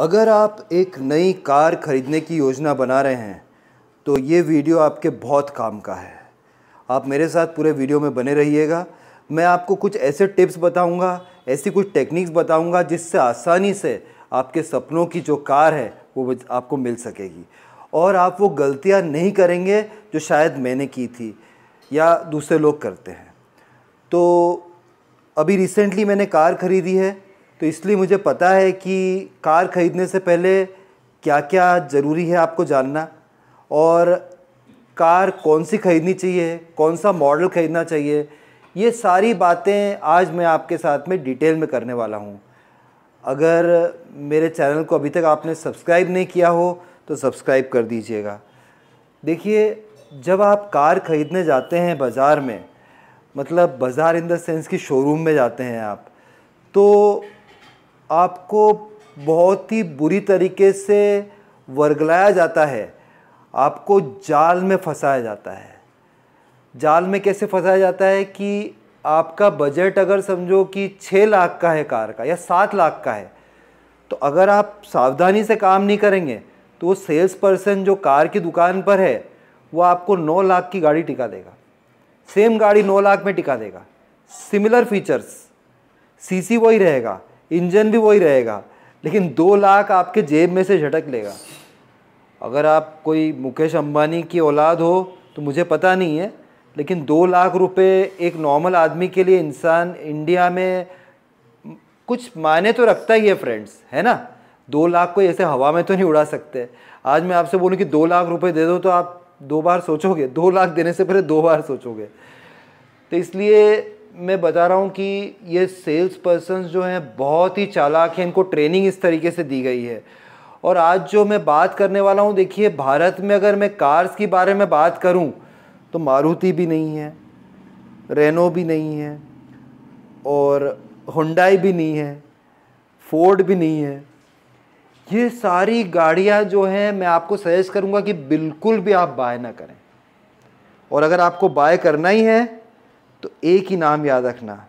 अगर आप एक नई कार ख़रीदने की योजना बना रहे हैं तो ये वीडियो आपके बहुत काम का है आप मेरे साथ पूरे वीडियो में बने रहिएगा मैं आपको कुछ ऐसे टिप्स बताऊंगा, ऐसी कुछ टेक्निक्स बताऊंगा जिससे आसानी से आपके सपनों की जो कार है वो आपको मिल सकेगी और आप वो गलतियाँ नहीं करेंगे जो शायद मैंने की थी या दूसरे लोग करते हैं तो अभी रिसेंटली मैंने कार ख़रीदी है तो इसलिए मुझे पता है कि कार ख़रीदने से पहले क्या क्या ज़रूरी है आपको जानना और कार कौन सी ख़रीदनी चाहिए कौन सा मॉडल ख़रीदना चाहिए ये सारी बातें आज मैं आपके साथ में डिटेल में करने वाला हूँ अगर मेरे चैनल को अभी तक आपने सब्सक्राइब नहीं किया हो तो सब्सक्राइब कर दीजिएगा देखिए जब आप कार ख़रीदने जाते हैं बाज़ार में मतलब बाज़ार इन द सेंस की शोरूम में जाते हैं आप तो आपको बहुत ही बुरी तरीके से वर्गलाया जाता है आपको जाल में फंसाया जाता है जाल में कैसे फंसाया जाता है कि आपका बजट अगर समझो कि छः लाख का है कार का या सात लाख का है तो अगर आप सावधानी से काम नहीं करेंगे तो वो सेल्स पर्सन जो कार की दुकान पर है वो आपको नौ लाख की गाड़ी टिका देगा सेम गाड़ी नौ लाख में टिका देगा सिमिलर फीचर्स सीसी वही रहेगा इंजन भी वही रहेगा लेकिन दो लाख आपके जेब में से झटक लेगा अगर आप कोई मुकेश अंबानी की औलाद हो तो मुझे पता नहीं है लेकिन दो लाख रुपए एक नॉर्मल आदमी के लिए इंसान इंडिया में कुछ मायने तो रखता ही है फ्रेंड्स है ना दो लाख को ऐसे हवा में तो नहीं उड़ा सकते आज मैं आपसे बोलूँ कि दो लाख रुपए दे दो तो आप दो बार सोचोगे दो लाख देने से पहले दो बार सोचोगे तो इसलिए मैं बता रहा हूँ कि ये सेल्स पर्सन जो हैं बहुत ही चालाक हैं इनको ट्रेनिंग इस तरीके से दी गई है और आज जो मैं बात करने वाला हूँ देखिए भारत में अगर मैं कार्स के बारे में बात करूँ तो मारुति भी नहीं है रेनो भी नहीं है और हुंडाई भी नहीं है फोर्ड भी नहीं है ये सारी गाड़ियाँ जो हैं मैं आपको सजेस्ट करूँगा कि बिल्कुल भी आप बाय ना करें और अगर आपको बाय करना ही है तो एक ही नाम याद रखना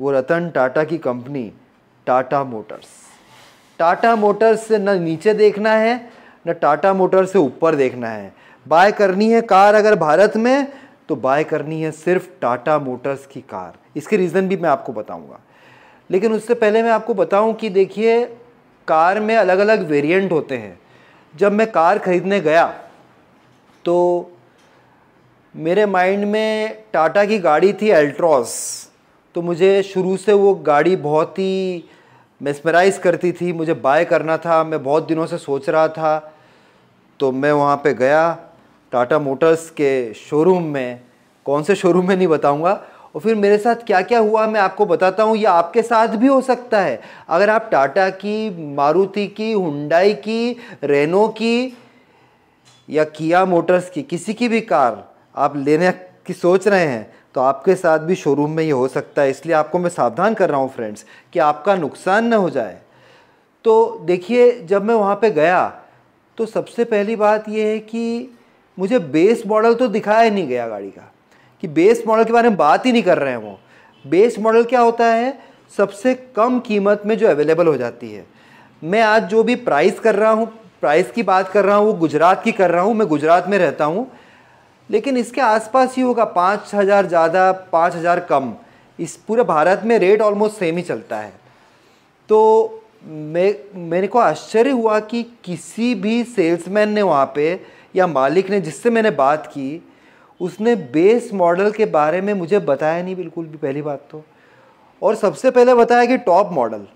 वो रतन टाटा की company Tata Motors Tata Motors से न नीचे देखना है न टाटा मोटर्स से ऊपर देखना है बाय करनी है कार अगर भारत में तो बाय करनी है सिर्फ टाटा मोटर्स की कार इसके रीज़न भी मैं आपको बताऊंगा लेकिन उससे पहले मैं आपको बताऊं कि देखिए कार में अलग अलग वेरिएंट होते हैं जब मैं कार ख़रीदने गया तो मेरे माइंड में टाटा की गाड़ी थी अल्ट्रॉस तो मुझे शुरू से वो गाड़ी बहुत ही मेस्मराइज़ करती थी मुझे बाय करना था मैं बहुत दिनों से सोच रहा था तो मैं वहाँ पे गया टाटा मोटर्स के शोरूम में कौन से शोरूम में नहीं बताऊँगा और फिर मेरे साथ क्या क्या हुआ मैं आपको बताता हूँ या आपके साथ भी हो सकता है अगर आप टाटा की मारुति की हुंडाई की रेनो की या किया मोटर्स की किसी की भी कार आप लेने की सोच रहे हैं तो आपके साथ भी शोरूम में ये हो सकता है इसलिए आपको मैं सावधान कर रहा हूँ फ्रेंड्स कि आपका नुकसान ना हो जाए तो देखिए जब मैं वहाँ पे गया तो सबसे पहली बात यह है कि मुझे बेस मॉडल तो दिखाया नहीं गया गाड़ी का कि बेस मॉडल के बारे में बात ही नहीं कर रहे हैं वो बेस मॉडल क्या होता है सबसे कम कीमत में जो अवेलेबल हो जाती है मैं आज जो भी प्राइस कर रहा हूँ प्राइस की बात कर रहा हूँ वो गुजरात की कर रहा हूँ मैं गुजरात में रहता हूँ लेकिन इसके आसपास ही होगा पाँच हज़ार ज़्यादा पाँच हज़ार कम इस पूरे भारत में रेट ऑलमोस्ट सेम ही चलता है तो मैं मेरे को आश्चर्य हुआ कि किसी भी सेल्समैन ने वहाँ पे या मालिक ने जिससे मैंने बात की उसने बेस मॉडल के बारे में मुझे बताया नहीं बिल्कुल भी पहली बात तो और सबसे पहले बताया कि टॉप मॉडल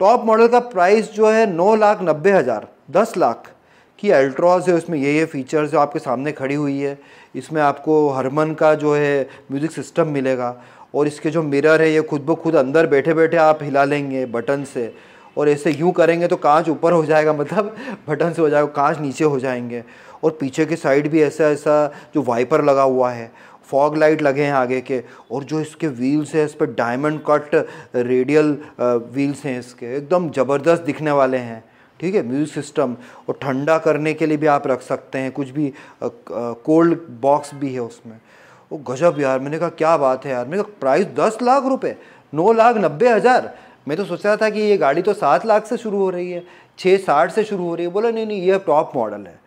टॉप मॉडल का प्राइस जो है नौ लाख नब्बे हज़ार दस लाख कि अल्ट्रॉज है उसमें ये ये फीचर्स जो आपके सामने खड़ी हुई है इसमें आपको हरमन का जो है म्यूज़िक सिस्टम मिलेगा और इसके जो मिरर है ये खुद ब खुद अंदर बैठे बैठे आप हिला लेंगे बटन से और ऐसे यूँ करेंगे तो कांच ऊपर हो जाएगा मतलब बटन से हो जाएगा कांच नीचे हो जाएंगे और पीछे की साइड भी ऐसा ऐसा जो वाइपर लगा हुआ है फॉग लाइट लगे हैं आगे के और जो इसके व्हील्स हैं इस पर डायमंड कट रेडियल व्हील्स हैं इसके एकदम ज़बरदस्त दिखने वाले हैं ठीक है म्यूज़िक सिस्टम और ठंडा करने के लिए भी आप रख सकते हैं कुछ भी कोल्ड बॉक्स भी है उसमें वो गजब यार मैंने कहा क्या बात है यार मैंने कहा प्राइस दस लाख रुपए नौ लाख नब्बे हज़ार मैं तो सोच रहा था कि ये गाड़ी तो सात लाख से शुरू हो रही है छः साठ से शुरू हो रही है बोला नहीं नहीं ये टॉप मॉडल है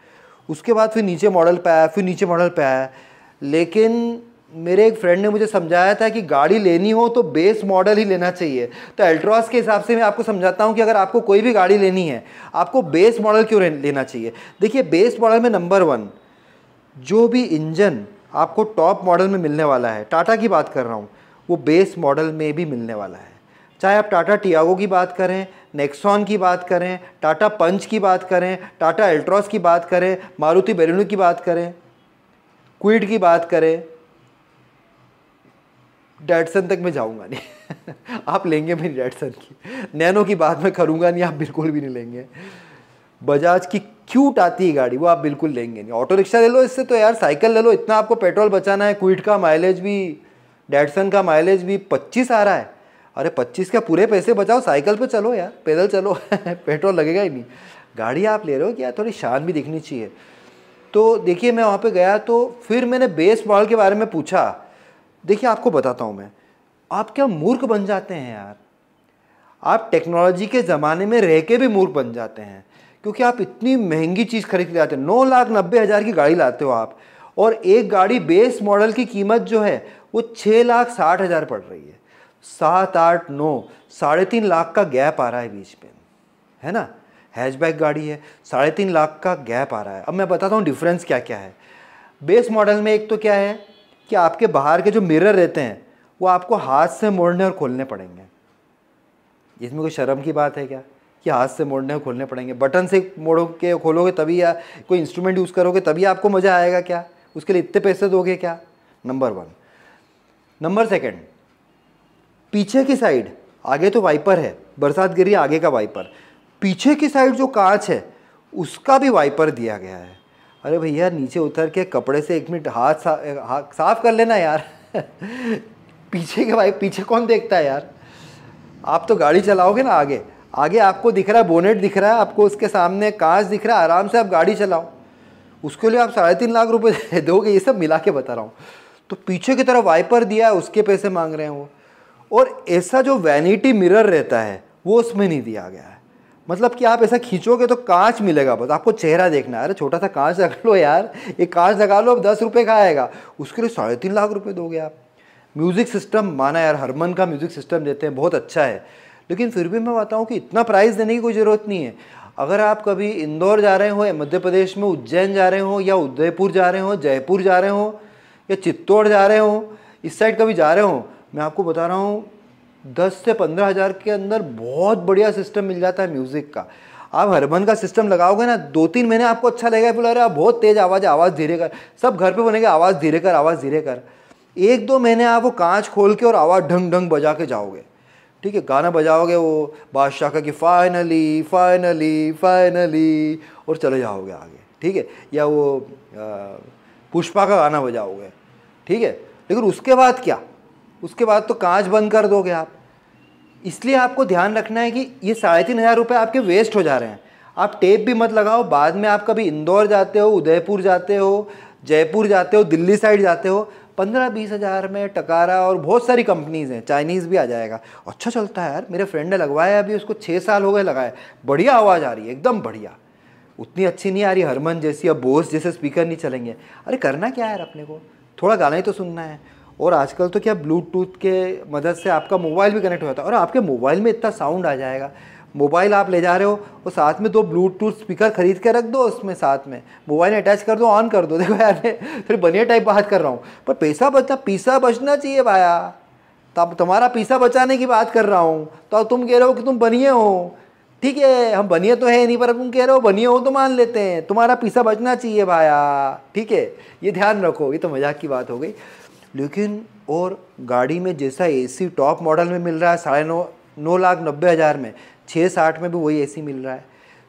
उसके बाद फिर नीचे मॉडल पे आया फिर नीचे मॉडल पे आया लेकिन मेरे एक फ्रेंड ने मुझे समझाया था कि गाड़ी लेनी हो तो बेस मॉडल ही लेना चाहिए तो अल्ट्रॉस के हिसाब से मैं आपको समझाता हूँ कि अगर आपको कोई भी गाड़ी लेनी है आपको बेस मॉडल क्यों लेना चाहिए देखिए बेस मॉडल में नंबर वन जो भी इंजन आपको टॉप मॉडल में मिलने वाला है टाटा की बात कर रहा हूँ वो बेस मॉडल में भी मिलने वाला है चाहे आप टाटा टियागो की बात करें नेक्सॉन की बात करें टाटा पंच की बात करें टाटा अल्ट्रॉस की बात करें मारुति बेरिनो की बात करें क्विड की बात करें डेडसन तक मैं जाऊंगा नहीं आप लेंगे मेरी डेडसन की नैनो की बात मैं करूंगा नहीं आप बिल्कुल भी नहीं लेंगे बजाज की क्यूट आती है गाड़ी वो आप बिल्कुल लेंगे नहीं ऑटो रिक्शा ले लो इससे तो यार साइकिल ले लो इतना आपको पेट्रोल बचाना है क्विट का माइलेज भी डेडसन का माइलेज भी पच्चीस आ रहा है अरे पच्चीस का पूरे पैसे बचाओ साइकिल पर चलो यार पैदल चलो पेट्रोल लगेगा ही नहीं गाड़ी आप ले रहे हो क्या थोड़ी शान भी दिखनी चाहिए तो देखिए मैं वहाँ पे गया तो फिर मैंने बेस मॉडल के बारे में पूछा देखिए आपको बताता हूँ मैं आप क्या मूर्ख बन जाते हैं यार आप टेक्नोलॉजी के ज़माने में रह के भी मूर्ख बन जाते हैं क्योंकि आप इतनी महंगी चीज़ खरीद के लाते हैं नौ लाख नब्बे हज़ार की गाड़ी लाते हो आप और एक गाड़ी बेस मॉडल की कीमत जो है वो छः लाख साठ हज़ार पड़ रही है सात आठ नौ साढ़े तीन लाख का गैप आ रहा है बीच में है ना हैचबैक गाड़ी है साढ़े तीन लाख का गैप आ रहा है अब मैं बताता हूँ डिफरेंस क्या क्या है बेस मॉडल में एक तो क्या है कि आपके बाहर के जो मिरर रहते हैं वो आपको हाथ से मोड़ने और खोलने पड़ेंगे इसमें कोई शर्म की बात है क्या कि हाथ से मोड़ने और खोलने पड़ेंगे बटन से मोड़ो के खोलोगे तभी या कोई इंस्ट्रूमेंट यूज़ करोगे तभी आपको मज़ा आएगा क्या उसके लिए इतने पैसे दोगे क्या नंबर वन नंबर सेकेंड पीछे की साइड आगे तो वाइपर है बरसात गिरी आगे का वाइपर पीछे की साइड जो कांच है उसका भी वाइपर दिया गया है अरे भैया नीचे उतर के कपड़े से एक मिनट हाथ सा, साफ कर लेना यार पीछे के भाई पीछे कौन देखता है यार आप तो गाड़ी चलाओगे ना आगे आगे आपको दिख रहा है बोनेट दिख रहा है आपको उसके सामने कांच दिख रहा है आराम से आप गाड़ी चलाओ उसके लिए आप साढ़े तीन लाख रुपये दोगे ये सब मिला के बता रहा हूँ तो पीछे की तरफ वाइपर दिया है उसके पैसे मांग रहे हैं वो और ऐसा जो वैनिटी मिरर रहता है वो उसमें नहीं दिया गया मतलब कि आप ऐसा खींचोगे तो कांच मिलेगा बस आपको चेहरा देखना है अरे छोटा सा कांच रख लो यार ये कांच लगा लो अब दस रुपये का आएगा उसके लिए साढ़े तीन लाख रुपये दोगे आप म्यूज़िक सिस्टम माना यार हरमन का म्यूज़िक सिस्टम देते हैं बहुत अच्छा है लेकिन फिर भी मैं बताऊँ कि इतना प्राइस देने की कोई ज़रूरत नहीं है अगर आप कभी इंदौर जा रहे हो या मध्य प्रदेश में उज्जैन जा रहे हो या उदयपुर जा रहे हो जयपुर जा रहे हो या चित्तौड़ जा रहे हो इस साइड कभी जा रहे हो मैं आपको बता रहा हूँ दस से पंद्रह हज़ार के अंदर बहुत बढ़िया सिस्टम मिल जाता है म्यूज़िक का आप हरबन का सिस्टम लगाओगे ना दो तीन महीने आपको अच्छा लगेगा बोला अरे आप बहुत तेज़ आवाज़ आवाज़ धीरे कर सब घर पे बनेगा आवाज़ धीरे कर आवाज़ धीरे कर एक दो महीने आप वो कांच खोल के और आवाज़ ढंग ढंग बजा के जाओगे ठीक है गाना बजाओगे वो बादशाह का कि फाइनली फाइनली फाइनली और चले जाओगे आगे ठीक है या वो पुष्पा का गाना बजाओगे ठीक है लेकिन उसके बाद क्या उसके बाद तो कांच बंद कर दोगे आप इसलिए आपको ध्यान रखना है कि ये साढ़े तीन हज़ार रुपये आपके वेस्ट हो जा रहे हैं आप टेप भी मत लगाओ बाद में आप कभी इंदौर जाते हो उदयपुर जाते हो जयपुर जाते हो दिल्ली साइड जाते हो पंद्रह बीस हज़ार में टकारा और बहुत सारी कंपनीज़ हैं चाइनीज़ भी आ जाएगा अच्छा चलता है यार मेरे फ्रेंड ने लगवाया अभी उसको छः साल हो गए लगाया बढ़िया आवाज़ आ रही है एकदम बढ़िया उतनी अच्छी नहीं आ रही हरमन जैसी या बोस जैसे स्पीकर नहीं चलेंगे अरे करना क्या है यार अपने को थोड़ा गाना ही तो सुनना है और आजकल तो क्या ब्लूटूथ के मदद से आपका मोबाइल भी कनेक्ट हो जाता है और आपके मोबाइल में इतना साउंड आ जाएगा मोबाइल आप ले जा रहे हो और साथ में दो ब्लूटूथ स्पीकर खरीद के रख दो उसमें साथ में मोबाइल अटैच कर दो ऑन कर दो देखो यार फिर बनिया टाइप बात कर रहा हूँ पर पैसा बचना पीसा बचना चाहिए भाया तब तुम्हारा पीसा बचाने की बात कर रहा हूँ तो तुम कह रहे हो कि तुम बनिए हो ठीक है हम बनिए तो है नहीं पर तुम कह रहे हो बनिए हो तो मान लेते हैं तुम्हारा पीसा बचना चाहिए भाया ठीक है ये ध्यान रखो ये तो मजाक की बात हो गई लेकिन और गाड़ी में जैसा एसी टॉप मॉडल में मिल रहा है साढ़े नौ नौ लाख नब्बे हज़ार में छः साठ में भी वही एसी मिल रहा है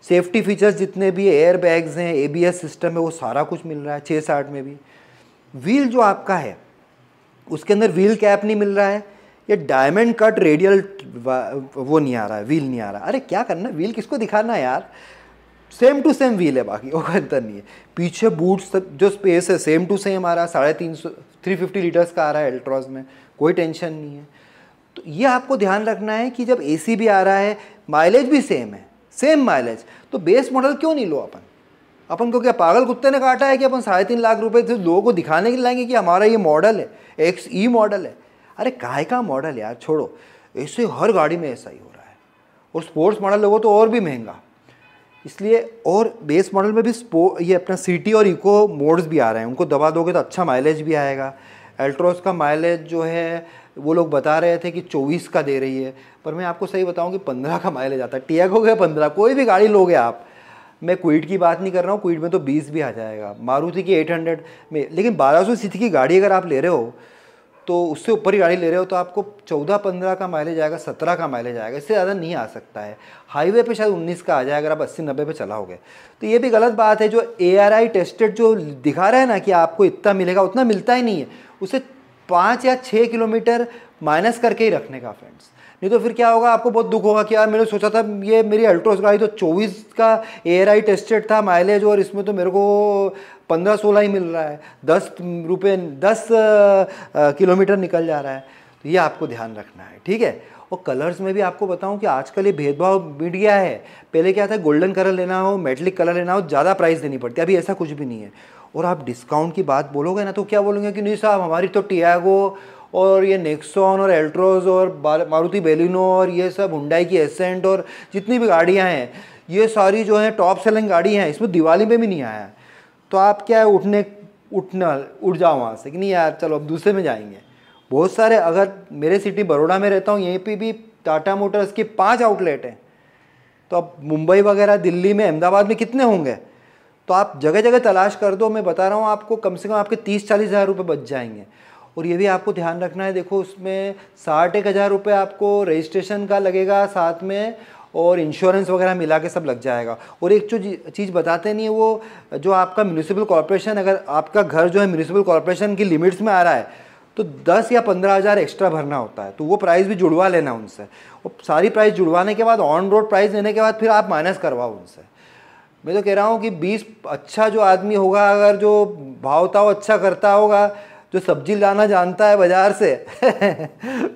सेफ्टी फीचर्स जितने भी एयर बैग्स हैं एस सिस्टम है वो सारा कुछ मिल रहा है छः साठ में भी व्हील जो आपका है उसके अंदर व्हील कैप नहीं मिल रहा है ये डायमंड कट रेडियल वो नहीं आ रहा है व्हील नहीं आ रहा अरे क्या करना व्हील किसको दिखाना है यार सेम टू सेम व्हील है बाकी और अंतर नहीं है पीछे बूट्स तक जो स्पेस है सेम टू सेम आ रहा है साढ़े तीन सौ थ्री फिफ्टी लीटर्स का आ रहा है एल्ट्रॉज में कोई टेंशन नहीं है तो ये आपको ध्यान रखना है कि जब ए भी आ रहा है माइलेज भी सेम है सेम माइलेज तो बेस मॉडल क्यों नहीं लो अपन अपन को क्या पागल कुत्ते ने काटा है कि अपन साढ़े तीन लाख रुपए से लोगों को दिखाने के लाएंगे कि हमारा ये मॉडल है एक्स ई मॉडल है अरे काय का मॉडल यार छोड़ो ऐसे हर गाड़ी में ऐसा ही हो रहा है और स्पोर्ट्स मॉडल लोगों तो और भी महंगा इसलिए और बेस मॉडल में भी स्पो ये अपना सिटी और इको मोड्स भी आ रहे हैं उनको दबा दोगे तो अच्छा माइलेज भी आएगा एल्ट्रोस का माइलेज जो है वो लोग बता रहे थे कि 24 का दे रही है पर मैं आपको सही बताऊं कि 15 का माइलेज आता है हो गया 15 कोई भी गाड़ी लोगे आप मैं क्विड की बात नहीं कर रहा हूँ क्विड में तो बीस भी आ जाएगा मारुति की एट में लेकिन बारह सौ की गाड़ी अगर आप ले रहे हो तो उससे ऊपर ही गाड़ी ले रहे हो तो आपको 14-15 का माइलेज आएगा 17 का माइलेज आएगा इससे ज़्यादा नहीं आ सकता है हाईवे पे शायद 19 का आ जाए अगर आप 80-90 पे चलाओगे तो ये भी गलत बात है जो ए टेस्टेड जो दिखा रहा है ना कि आपको इतना मिलेगा उतना मिलता ही नहीं है उसे पाँच या छः किलोमीटर माइनस करके ही रखने का फ्रेंड्स नहीं तो फिर क्या होगा आपको बहुत दुख होगा कि यार मैंने सोचा था ये मेरी अल्ट्रोस गाड़ी तो चौबीस का ए आई टेस्टेड था माइलेज और इसमें तो मेरे को पंद्रह सोलह ही मिल रहा है दस रुपये दस किलोमीटर निकल जा रहा है तो ये आपको ध्यान रखना है ठीक है और कलर्स में भी आपको बताऊं कि आजकल ये भेदभाव मिट गया है पहले क्या था गोल्डन कलर लेना हो मेटलिक कलर लेना हो ज़्यादा प्राइस देनी पड़ती है अभी ऐसा कुछ भी नहीं है और आप डिस्काउंट की बात बोलोगे ना तो क्या बोलोगे कि नहीं साहब हमारी तो टियागो और ये नेक्सोन और एल्ट्रोज और मारुति बेलिनो और ये सब हुंडाई की एसेंट और जितनी भी गाड़ियाँ हैं ये सारी जो है टॉप सेलिंग गाड़ी हैं इसमें दिवाली में भी नहीं आया तो आप क्या है उठने उठना उठ जाओ वहाँ से कि नहीं यार चलो अब दूसरे में जाएंगे बहुत सारे अगर मेरे सिटी बड़ोड़ा में रहता हूँ यहीं पर भी टाटा मोटर्स के पाँच आउटलेट हैं तो अब मुंबई वगैरह दिल्ली में अहमदाबाद में कितने होंगे तो आप जगह जगह तलाश कर दो मैं बता रहा हूँ आपको कम से कम आपके तीस चालीस हज़ार रुपये बच जाएंगे और ये भी आपको ध्यान रखना है देखो उसमें साठ एक हज़ार रुपये आपको रजिस्ट्रेशन का लगेगा साथ में और इंश्योरेंस वगैरह मिला के सब लग जाएगा और एक जो चीज़ बताते नहीं है वो जो आपका म्यूनिसिपल कॉरपोरेशन अगर आपका घर जो है म्यूनिसिपल कॉरपोरेशन की लिमिट्स में आ रहा है तो दस या पंद्रह हज़ार एक्स्ट्रा भरना होता है तो वो प्राइस भी जुड़वा लेना उनसे और सारी प्राइस जुड़वाने के बाद ऑन रोड प्राइस लेने के बाद फिर आप माइनस करवाओ उनसे मैं तो कह रहा हूँ कि बीस अच्छा जो आदमी होगा अगर जो भाव ताव अच्छा करता होगा जो सब्जी लाना जानता है बाज़ार से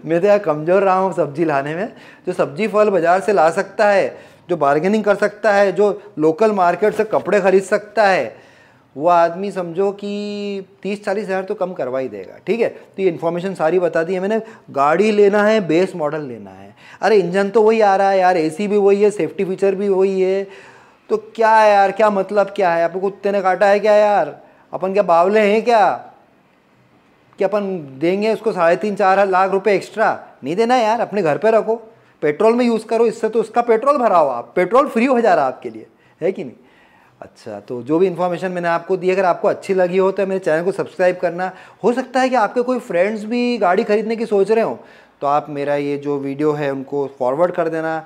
मैं तो यार कमज़ोर रहा हूँ सब्जी लाने में जो सब्जी फल बाज़ार से ला सकता है जो बार्गेनिंग कर सकता है जो लोकल मार्केट से कपड़े ख़रीद सकता है वो आदमी समझो कि तीस चालीस हज़ार तो कम करवा ही देगा ठीक है तो ये इन्फॉर्मेशन सारी बता दी है मैंने गाड़ी लेना है बेस मॉडल लेना है अरे इंजन तो वही आ रहा है यार एसी भी वही है सेफ्टी फीचर भी वही है तो क्या है यार क्या मतलब क्या है आपको कुत्ते ने काटा है क्या यार अपन क्या बावले हैं क्या कि अपन देंगे उसको साढ़े तीन चार लाख रुपए एक्स्ट्रा नहीं देना यार अपने घर पे रखो पेट्रोल में यूज़ करो इससे तो उसका पेट्रोल भरा आप पेट्रोल फ्री हो जा रहा आपके लिए है कि नहीं अच्छा तो जो भी इन्फॉर्मेशन मैंने आपको दी अगर आपको अच्छी लगी हो तो मेरे चैनल को सब्सक्राइब करना हो सकता है कि आपके कोई फ्रेंड्स भी गाड़ी खरीदने की सोच रहे हो तो आप मेरा ये जो वीडियो है उनको फॉरवर्ड कर देना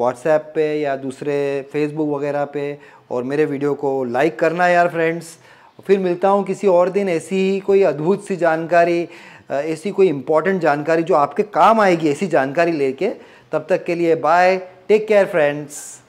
व्हाट्सएप पे या दूसरे फेसबुक वगैरह पे और मेरे वीडियो को लाइक करना यार फ्रेंड्स फिर मिलता हूँ किसी और दिन ऐसी ही कोई अद्भुत सी जानकारी ऐसी कोई इम्पॉर्टेंट जानकारी जो आपके काम आएगी ऐसी जानकारी लेके तब तक के लिए बाय टेक केयर फ्रेंड्स